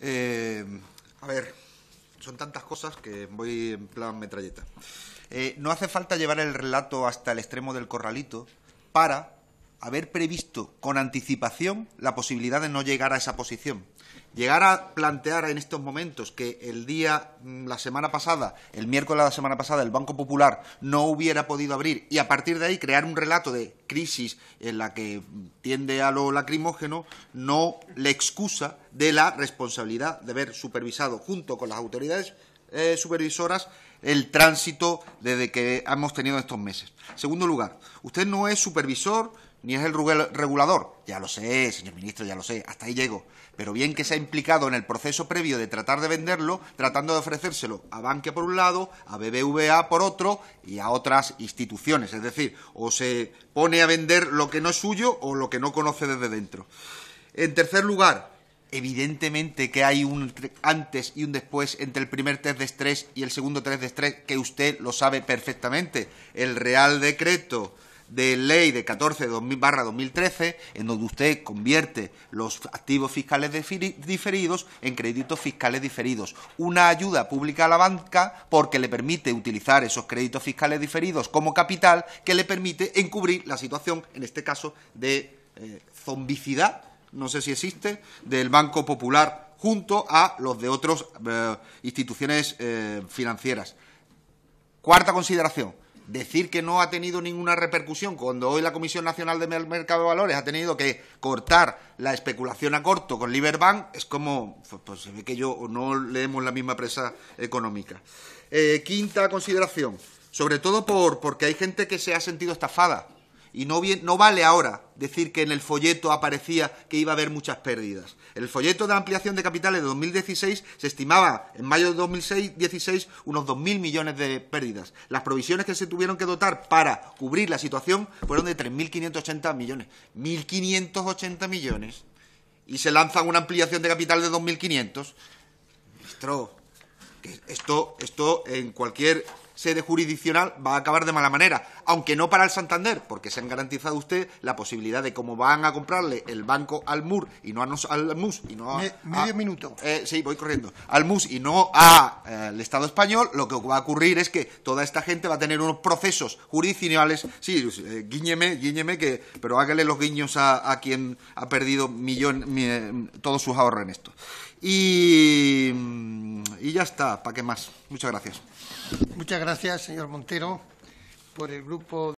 Eh, a ver, son tantas cosas que voy en plan metralleta. Eh, no hace falta llevar el relato hasta el extremo del corralito para haber previsto con anticipación la posibilidad de no llegar a esa posición. Llegar a plantear en estos momentos que el día, mm, la semana pasada, el miércoles de la semana pasada, el Banco Popular no hubiera podido abrir y a partir de ahí crear un relato de crisis en la que tiende a lo lacrimógeno, no le excusa de la responsabilidad de haber supervisado junto con las autoridades eh, supervisoras el tránsito desde que hemos tenido estos meses. Segundo lugar, usted no es supervisor ni es el regulador. Ya lo sé, señor ministro, ya lo sé, hasta ahí llego. Pero bien que se ha implicado en el proceso previo de tratar de venderlo, tratando de ofrecérselo a Banque por un lado, a BBVA por otro y a otras instituciones. Es decir, o se pone a vender lo que no es suyo o lo que no conoce desde dentro. En tercer lugar, evidentemente que hay un antes y un después entre el primer test de estrés y el segundo test de estrés, que usted lo sabe perfectamente. El Real Decreto de Ley de 14 barra 2013, en donde usted convierte los activos fiscales diferidos en créditos fiscales diferidos. Una ayuda pública a la banca porque le permite utilizar esos créditos fiscales diferidos como capital que le permite encubrir la situación, en este caso, de eh, zombicidad no sé si existe, del Banco Popular junto a los de otras eh, instituciones eh, financieras. Cuarta consideración. Decir que no ha tenido ninguna repercusión cuando hoy la Comisión Nacional de Mercado de Valores ha tenido que cortar la especulación a corto con Liberbank es como, pues, pues se ve que yo no leemos la misma presa económica. Eh, quinta consideración, sobre todo por, porque hay gente que se ha sentido estafada y no, no vale ahora decir que en el folleto aparecía que iba a haber muchas pérdidas. En el folleto de ampliación de capitales de 2016 se estimaba en mayo de 2016 unos 2.000 millones de pérdidas. Las provisiones que se tuvieron que dotar para cubrir la situación fueron de 3.580 millones. 1.580 millones. Y se lanza una ampliación de capital de 2.500. Ministro, esto, esto en cualquier sede jurisdiccional va a acabar de mala manera, aunque no para el Santander, porque se han garantizado usted la posibilidad de cómo van a comprarle el banco al MUR y no a al MUS y no a, medio minuto. Eh, sí, voy corriendo. Al MUS y no al eh, Estado español, lo que va a ocurrir es que toda esta gente va a tener unos procesos jurisdiccionales. Sí, guiñeme pues, eh, guíñeme, guíñeme que pero hágale los guiños a, quien ha perdido millón, todos sus ahorros en esto. Y, y ya está, ¿para qué más? Muchas gracias. Muchas gracias, señor Montero, por el grupo.